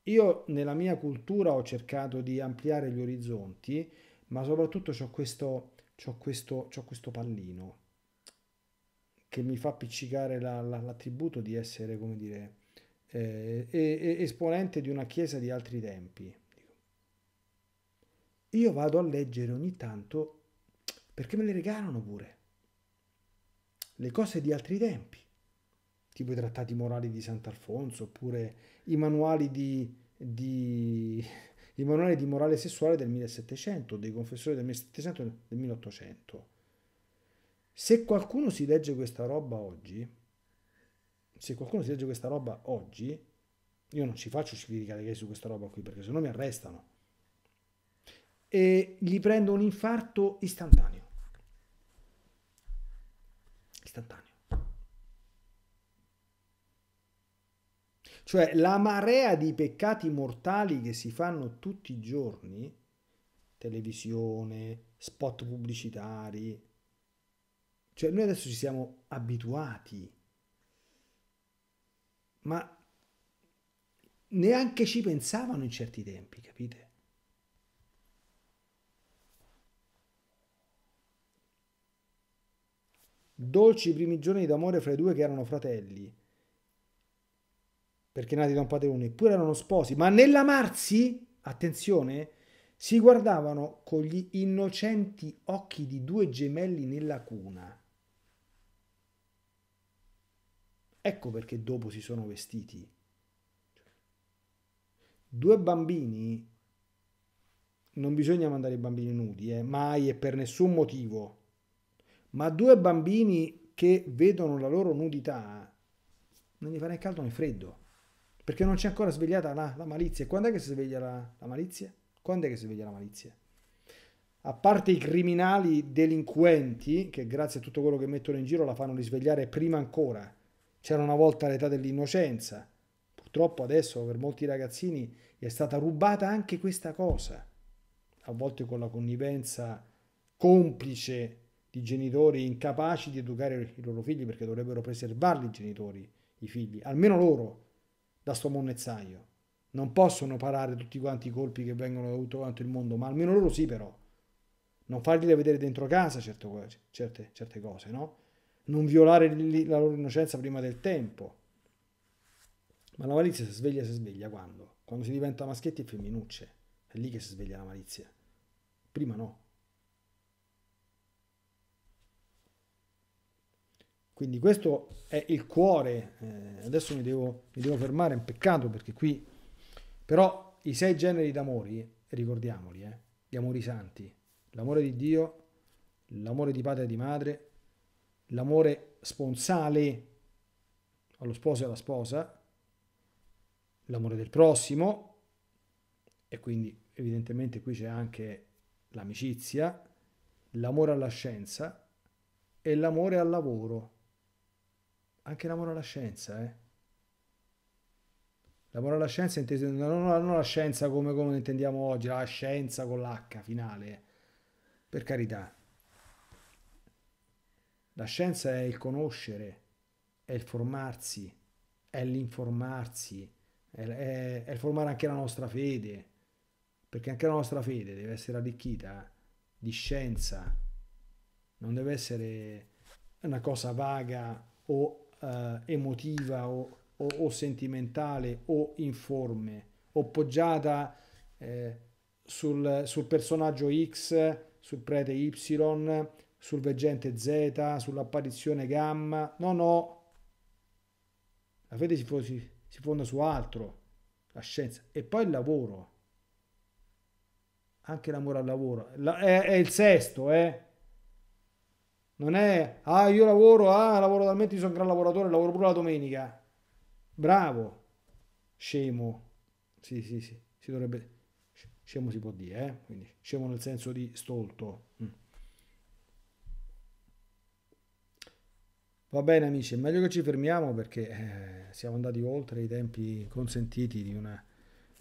io nella mia cultura ho cercato di ampliare gli orizzonti, ma soprattutto ho questo, c'ho questo, c'ho questo pallino che mi fa appiccicare la, la, l'attributo di essere, come dire, eh, e, e esponente di una chiesa di altri tempi. Io vado a leggere ogni tanto perché me le regalano pure le cose di altri tempi, tipo i trattati morali di Sant'Alfonso oppure i manuali di, di, [LAUGHS] i manuali di morale sessuale del 1700, dei confessori del 1700 e del 1800. Se qualcuno si legge questa roba oggi, se qualcuno si legge questa roba oggi, io non ci faccio critica gay su questa roba qui perché sennò mi arrestano. E gli prendo un infarto istantaneo. Istantaneo. Cioè la marea di peccati mortali che si fanno tutti i giorni, televisione, spot pubblicitari, cioè noi adesso ci siamo abituati ma neanche ci pensavano in certi tempi, capite? Dolci i primi giorni d'amore fra i due che erano fratelli, perché nati da un padre unico, eppure erano sposi, ma nell'amarsi, attenzione, si guardavano con gli innocenti occhi di due gemelli nella cuna. Ecco perché dopo si sono vestiti. Due bambini, non bisogna mandare i bambini nudi, eh, mai e per nessun motivo, ma due bambini che vedono la loro nudità, non gli fa né caldo né freddo, perché non c'è ancora svegliata la, la malizia. Quando è che si sveglia la, la malizia? Quando è che si sveglia la malizia? a parte i criminali delinquenti, che grazie a tutto quello che mettono in giro la fanno risvegliare prima ancora, c'era una volta l'età dell'innocenza. Purtroppo adesso per molti ragazzini è stata rubata anche questa cosa, a volte con la connivenza complice di genitori incapaci di educare i loro figli perché dovrebbero preservarli i genitori, i figli, almeno loro, da sto monnezzaio. Non possono parare tutti quanti i colpi che vengono da tutto quanto il mondo, ma almeno loro sì però. Non fargliele vedere dentro casa certe, certe, certe cose, no? non violare la loro innocenza prima del tempo. Ma la malizia si sveglia, si sveglia quando? Quando si diventa maschietti e femminucce. È lì che si sveglia la malizia. Prima no. Quindi questo è il cuore. Eh, adesso mi devo, mi devo fermare, è un peccato perché qui... Però i sei generi d'amori, ricordiamoli, eh, gli amori santi, l'amore di Dio, l'amore di padre e di madre, l'amore sponsale allo sposo e alla sposa, l'amore del prossimo, e quindi evidentemente qui c'è anche l'amicizia, l'amore alla scienza e l'amore al lavoro. Anche l'amore alla scienza, eh? L'amore alla scienza inteso non, non la scienza come, come intendiamo oggi, la scienza con l'H finale, per carità. La scienza è il conoscere, è il formarsi, è l'informarsi, è, è, è il formare anche la nostra fede, perché anche la nostra fede deve essere arricchita di scienza, non deve essere una cosa vaga o eh, emotiva o, o, o, sentimentale o informe o poggiata eh, sul, sul personaggio X, sul prete Y, sul veggente Z, sull'apparizione gamma. No, no. La fede si, si, si fonda su altro, la scienza. E poi il lavoro. Anche l'amore al lavoro. La, è, è, il sesto, eh. Non è, ah, io lavoro, ah, lavoro talmente, sono un gran lavoratore, lavoro pure la domenica. Bravo. Scemo. Sì, sì, sì. Si dovrebbe... Scemo si può dire, eh. Quindi, scemo nel senso di stolto. Mm. Va bene amici, è meglio che ci fermiamo perché eh, siamo andati oltre i tempi consentiti di una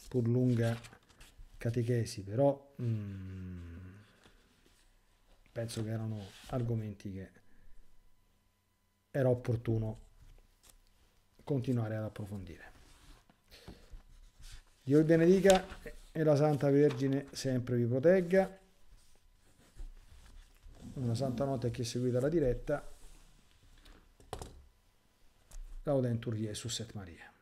pur lunga catechesi, però mm, penso che erano argomenti che era opportuno continuare ad approfondire. Dio vi benedica e la Santa Vergine sempre vi protegga. Una santa notte a chi è seguita la diretta Laudentur Jesuset Maria.